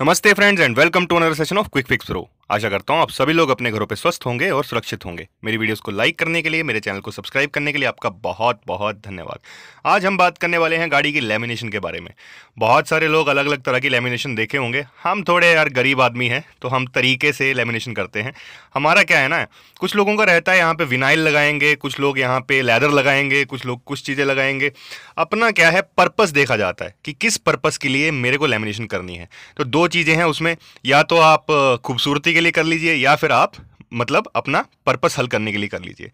नमस्ते friends and welcome to another session of quick fix pro आशा करता हूँ आप सभी लोग अपने घरों पर स्वस्थ होंगे और सुरक्षित होंगे मेरी वीडियोस को लाइक करने के लिए मेरे चैनल को सब्सक्राइब करने के लिए आपका बहुत बहुत धन्यवाद आज हम बात करने वाले हैं गाड़ी की लेमिनेशन के बारे में बहुत सारे लोग अलग अलग तरह की लेमिनेशन देखे होंगे हम थोड़े यार गरीब आदमी हैं तो हम तरीके से लेमिनेशन करते हैं हमारा क्या है ना कुछ लोगों का रहता है यहाँ पर विनाइल लगाएंगे कुछ लोग यहाँ पर लैदर लगाएंगे कुछ लोग कुछ चीज़ें लगाएंगे अपना क्या है पर्पज़ देखा जाता है कि किस पर्पज़ के लिए मेरे को लेमिनेशन करनी है तो दो चीज़ें हैं उसमें या तो आप खूबसूरती के लिए कर लीजिए या फिर आप मतलब अपना पर्पस हल करने के लिए कर लीजिए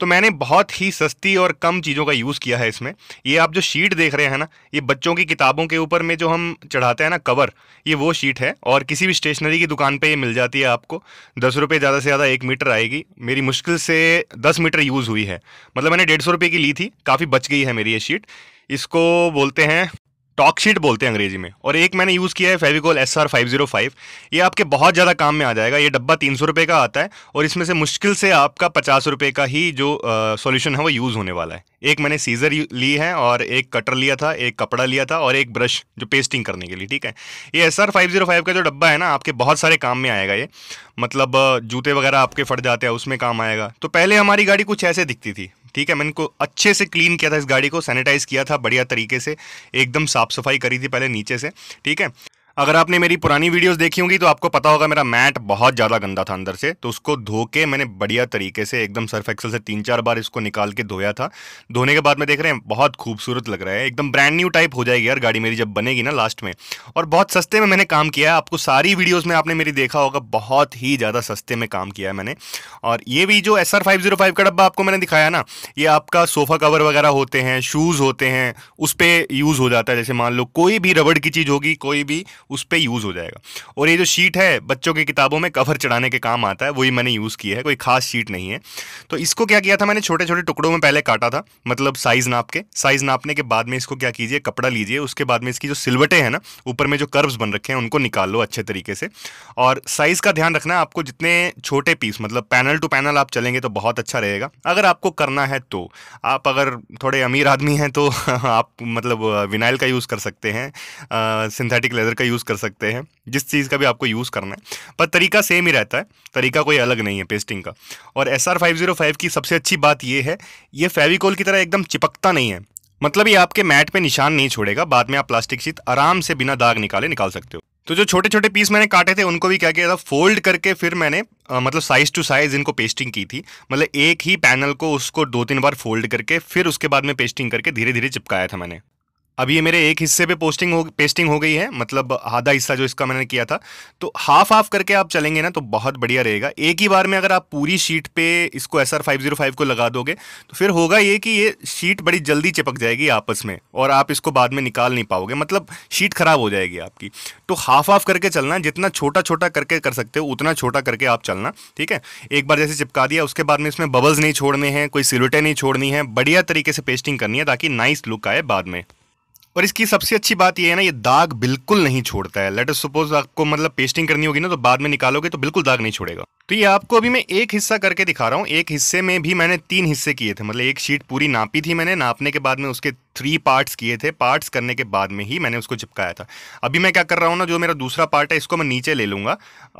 तो मैंने बहुत ही सस्ती और कम चीज़ों का यूज़ किया है इसमें ये आप जो शीट देख रहे हैं ना ये बच्चों की किताबों के ऊपर में जो हम चढ़ाते हैं ना कवर ये वो शीट है और किसी भी स्टेशनरी की दुकान पे ये मिल जाती है आपको दस रुपये ज़्यादा से ज़्यादा एक मीटर आएगी मेरी मुश्किल से दस मीटर यूज़ हुई है मतलब मैंने डेढ़ सौ की ली थी काफ़ी बच गई है मेरी ये शीट इसको बोलते हैं टॉकशीट बोलते हैं अंग्रेजी में और एक मैंने यूज़ किया है Fevicol S R five zero five ये आपके बहुत ज़्यादा काम में आ जाएगा ये डब्बा तीन सौ रुपये का आता है और इसमें से मुश्किल से आपका पचास रुपये का ही जो सॉल्यूशन है वो यूज़ होने वाला है एक मैंने सीज़र ली है और एक कटर लिया था एक कपड़ा लिया था और एक ब्रश जो पेस्टिंग करने के लिए ठीक है ये S R five zero five का जो डब्बा है ना आपके बहुत सारे काम में आएगा ये मतलब जूते वगैरह आपके फट जाते हैं उसमें काम आएगा तो पहले हमारी गाड़ी कुछ ऐसे दिखती थी ठीक है मैंने इनको अच्छे से क्लीन किया था इस गाड़ी को सैनिटाइज़ किया था बढ़िया तरीके से एकदम साफ़ सफाई करी थी पहले नीचे से ठीक है अगर आपने मेरी पुरानी वीडियोस देखी होंगी तो आपको पता होगा मेरा मैट बहुत ज़्यादा गंदा था अंदर से तो उसको धो के मैंने बढ़िया तरीके से एकदम सर्फ एक्सल से तीन चार बार इसको निकाल के धोया था धोने के बाद में देख रहे हैं बहुत खूबसूरत लग रहा है एकदम ब्रांड न्यू टाइप हो जाएगी यार गाड़ी मेरी जब बनेगी ना लास्ट में और बहुत सस्ते में मैंने काम किया है आपको सारी वीडियोज़ में आपने मेरी देखा होगा बहुत ही ज़्यादा सस्ते में काम किया है मैंने और ये भी जो एस oh का डब्बा आपको मैंने दिखाया ना ये आपका सोफ़ा कवर वगैरह होते हैं शूज़ होते हैं उस पर यूज़ हो जाता है जैसे मान लो कोई भी रबड़ की चीज़ होगी कोई भी उस पर यूज़ हो जाएगा और ये जो शीट है बच्चों की किताबों में कवर चढ़ाने के काम आता है वही मैंने यूज़ किया है कोई खास शीट नहीं है तो इसको क्या किया था मैंने छोटे छोटे टुकड़ों में पहले काटा था मतलब साइज़ नाप के साइज़ नापने के बाद में इसको क्या कीजिए कपड़ा लीजिए उसके बाद में इसकी जो सिलवटें हैं ना ऊपर में जो कर्व्स बन रखे हैं उनको निकाल लो अच्छे तरीके से और साइज़ का ध्यान रखना आपको जितने छोटे पीस मतलब पैनल टू पैनल आप चलेंगे तो बहुत अच्छा रहेगा अगर आपको करना है तो आप अगर थोड़े अमीर आदमी हैं तो आप मतलब विनाइल का यूज़ कर सकते हैं सिंथेटिक लेदर का यूज़ यूज़ कर सकते हैं जिस चीज़ का भी आपको यूज़ करना है पर तरीका सेम ही रहता है तरीका कोई अलग नहीं है पेस्टिंग का और S R five zero five की सबसे अच्छी बात यह है ये फेविकोल की तरह एकदम चिपकता नहीं है मतलब ये आपके मैट पे निशान नहीं छोड़ेगा बाद में आप प्लास्टिक शीट आराम से बिना दाग निकाले निकाल सकते हो तो जो छोटे छोटे पीस मैंने काटे थे उनको भी क्या किया था फोल्ड करके फिर मैंने आ, मतलब साइज टू साइज इनको पेस्टिंग की थी मतलब एक ही पैनल को उसको दो तीन बार फोल्ड करके फिर उसके बाद में पेस्टिंग करके धीरे धीरे चिपकाया था मैंने अब ये मेरे एक हिस्से पे पोस्टिंग हो पेस्टिंग हो गई है मतलब आधा हिस्सा जो इसका मैंने किया था तो हाफ हाफ करके आप चलेंगे ना तो बहुत बढ़िया रहेगा एक ही बार में अगर आप पूरी शीट पे इसको S R five zero five को लगा दोगे तो फिर होगा ये कि ये शीट बड़ी जल्दी चिपक जाएगी आपस में और आप इसको बाद में निकाल नहीं पाओगे मतलब शीट खराब हो जाएगी आपकी तो हाफ हाफ करके चलना जितना छोटा छोटा करके कर सकते हो उतना छोटा करके आप चलना ठीक है एक बार जैसे चिपका दिया उसके बाद में इसमें बबल्स नहीं छोड़ने हैं कोई सिलवटें नहीं छोड़नी है बढ़िया तरीके से पेस्टिंग करनी है ताकि नाइस लुक आए बाद में और इसकी सबसे अच्छी बात यह है ना ये दाग बिल्कुल नहीं छोड़ता है लेट सपोज आपको मतलब पेस्टिंग करनी होगी ना तो बाद में निकालोगे तो बिल्कुल दाग नहीं छोड़ेगा तो ये आपको अभी मैं एक हिस्सा करके दिखा रहा हूँ एक हिस्से में भी मैंने तीन हिस्से किए थे मतलब एक शीट पूरी नापी थी मैंने नापने के बाद में उसके थ्री पार्ट्स किए थे पार्ट्स करने के बाद में ही मैंने उसको चिपकाया था अभी मैं क्या कर रहा हूँ ना जो मेरा दूसरा पार्ट है इसको मैं नीचे ले लूँगा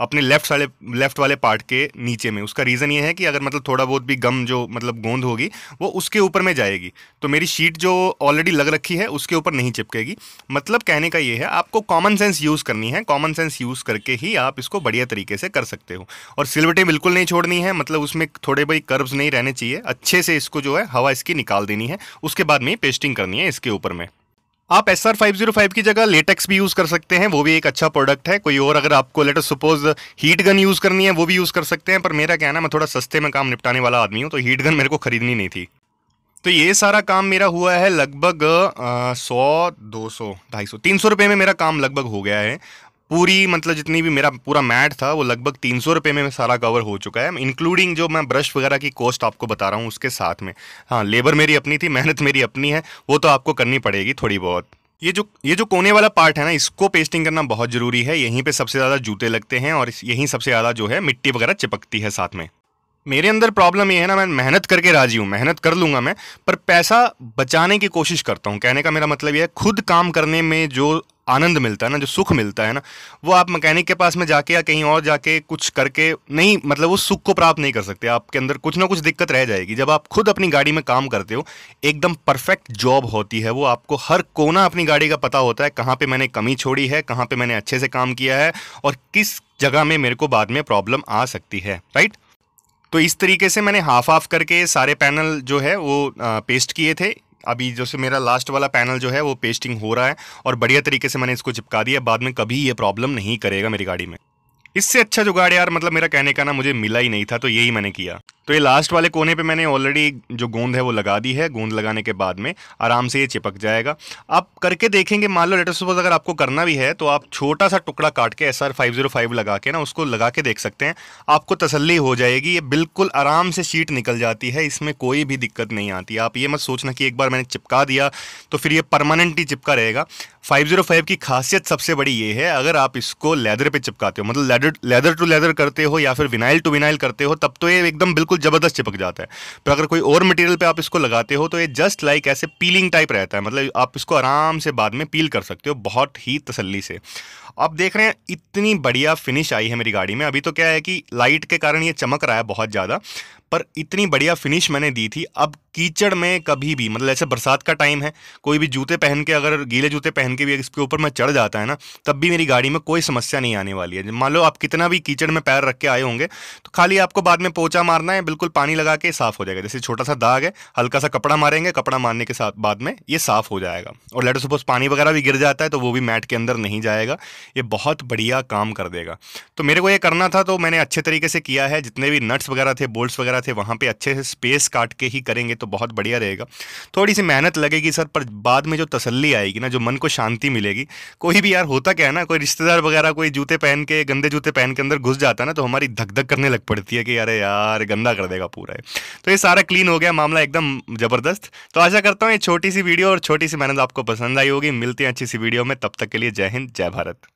अपने लेफ्ट वाले लेफ्ट वाले पार्ट के नीचे में उसका रीज़न ये है कि अगर मतलब थोड़ा बहुत भी गम जो मतलब गोंद होगी वो उसके ऊपर में जाएगी तो मेरी शीट जो ऑलरेडी लग रखी है उसके ऊपर नहीं चिपकेगी मतलब कहने का ये है आपको कॉमन सेंस यूज़ करनी है कॉमन सेंस यूज़ करके ही आप इसको बढ़िया तरीके से कर सकते हो और सिलवटें बिल्कुल नहीं छोड़नी है मतलब उसमें थोड़े भाई कर्व्स नहीं रहने चाहिए अच्छे से इसको जो है हवा इसकी निकाल देनी है उसके बाद में पेस्टिंग कर करनी है इसके ऊपर में आप S R five zero five की जगह लेटेक्स भी यूज़ कर सकते हैं वो भी एक अच्छा प्रोडक्ट है कोई और अगर आपको later suppose heat gun use करनी है वो भी यूज़ कर सकते हैं पर मेरा कहना मैं थोड़ा सस्ते में काम निपटाने वाला आदमी हूँ तो हीट गन मेरे को खरीदनी नहीं थी तो ये सारा काम मेरा हुआ है लगभग सौ दो सौ ढाई सौ तीन सौ रुपये में मेरा काम लगभग हो गया है पूरी मतलब जितनी भी मेरा पूरा मैट था वो लगभग तीन सौ रुपये में, सारा कवर हो चुका है इंक्लूडिंग जो मैं ब्रश वगैरह की कॉस्ट आपको बता रहा हूँ उसके साथ में हाँ लेबर मेरी अपनी थी मेहनत मेरी अपनी है वो तो आपको करनी पड़ेगी थोड़ी बहुत ये जो ये जो कोने वाला पार्ट है ना इसको पेस्टिंग करना बहुत ज़रूरी है यहीं पर सबसे ज़्यादा जूते लगते हैं और यहीं सबसे ज़्यादा जो है मिट्टी वगैरह चिपकती है साथ में मेरे अंदर प्रॉब्लम ये है ना मैं मेहनत करके राजी हूँ मेहनत कर लूँगा मैं पर पैसा बचाने की कोशिश करता हूँ कहने का मेरा मतलब ये है खुद काम करने में जो आनंद मिलता है ना जो सुख मिलता है ना वो आप मैकेनिक के पास में जाके या कहीं और जाके कुछ करके नहीं मतलब वो सुख को प्राप्त नहीं कर सकते आपके अंदर कुछ ना कुछ दिक्कत रह जाएगी जब आप खुद अपनी गाड़ी में काम करते हो एकदम परफेक्ट जॉब होती है वो आपको हर कोना अपनी गाड़ी का पता होता है कहाँ पर मैंने कमी छोड़ी है कहाँ पर मैंने अच्छे से काम किया है और किस जगह में मेरे को बाद में प्रॉब्लम आ सकती है राइट तो इस तरीके से मैंने हाफ हाफ करके सारे पैनल जो है वो पेस्ट किए थे अभी जैसे मेरा लास्ट वाला पैनल जो है वो पेस्टिंग हो रहा है और बढ़िया तरीके से मैंने इसको चिपका दिया बाद में कभी ये प्रॉब्लम नहीं करेगा मेरी गाड़ी में इससे अच्छा जुगाड़ यार मतलब मेरा कहने का ना मुझे मिला ही नहीं था तो यही मैंने किया तो ये लास्ट वाले कोने पे मैंने ऑलरेडी जो गोंद है वो लगा दी है गोंद लगाने के बाद में आराम से ये चिपक जाएगा आप करके देखेंगे मान लो लेटर सपोज अगर आपको करना भी है तो आप छोटा सा टुकड़ा काट के S R five zero five लगा के ना उसको लगा के देख सकते हैं आपको तसल्ली हो जाएगी ये बिल्कुल आराम से शीट निकल जाती है इसमें कोई भी दिक्कत नहीं आती आप ये मत सोचना कि एक बार मैंने चिपका दिया तो फिर ये परमानेंट चिपका रहेगा फाइव जीरो फाइव की खासियत सबसे बड़ी ये है अगर आप इसको लेदर पर चिपकाते हो मतलब लेदर लेदर टू लेदर करते हो या फिर विनाइल टू विनाइल करते हो तब तो ये एकदम बिल्कुल ज़बरदस्त चिपक जाता है पर अगर कोई और मटेरियल पे आप इसको लगाते हो तो ये जस्ट लाइक ऐसे पीलिंग टाइप रहता है मतलब आप इसको आराम से बाद में पील कर सकते हो बहुत ही तसली से आप देख रहे हैं इतनी बढ़िया फिनिश आई है मेरी गाड़ी में अभी तो क्या है कि लाइट के कारण ये चमक रहा है बहुत ज़्यादा पर इतनी बढ़िया फिनिश मैंने दी थी अब कीचड़ में कभी भी मतलब ऐसे बरसात का टाइम है कोई भी जूते पहन के अगर गीले जूते पहन के भी इसके ऊपर मैं चढ़ जाता है ना तब भी मेरी गाड़ी में कोई समस्या नहीं आने वाली है मान लो आप कितना भी कीचड़ में पैर रख के आए होंगे तो खाली आपको बाद में पोचा मारना है बिल्कुल पानी लगा के साफ हो जाएगा जैसे छोटा सा दाग है हल्का सा कपड़ा मारेंगे कपड़ा मारने के साथ बाद में ये साफ हो जाएगा और लेटर सपोज पानी वगैरह भी गिर जाता है तो वो भी मैट के अंदर नहीं जाएगा ये बहुत बढ़िया काम कर देगा तो मेरे को ये करना था तो मैंने अच्छे तरीके से किया है जितने भी नट्स वगैरह थे बोल्ट्स वगैरह थे वहाँ पे अच्छे से स्पेस काट के ही करेंगे तो बहुत बढ़िया रहेगा थोड़ी सी मेहनत लगेगी सर पर बाद में जो तसल्ली आएगी ना जो मन को शांति मिलेगी कोई भी यार होता क्या है ना कोई रिश्तेदार वगैरह कोई जूते पहन के गंदे जूते पहन के अंदर घुस जाता है ना तो हमारी धक धक करने लग पड़ती है कि यार यार गंदा कर देगा पूरा है तो ये सारा क्लीन हो गया मामला एकदम ज़बरदस्त तो आशा करता हूँ ये छोटी सी वीडियो और छोटी सी मेहनत आपको पसंद आई होगी मिलती है अच्छी सी वीडियो में तब तक के लिए जय हिंद जय भारत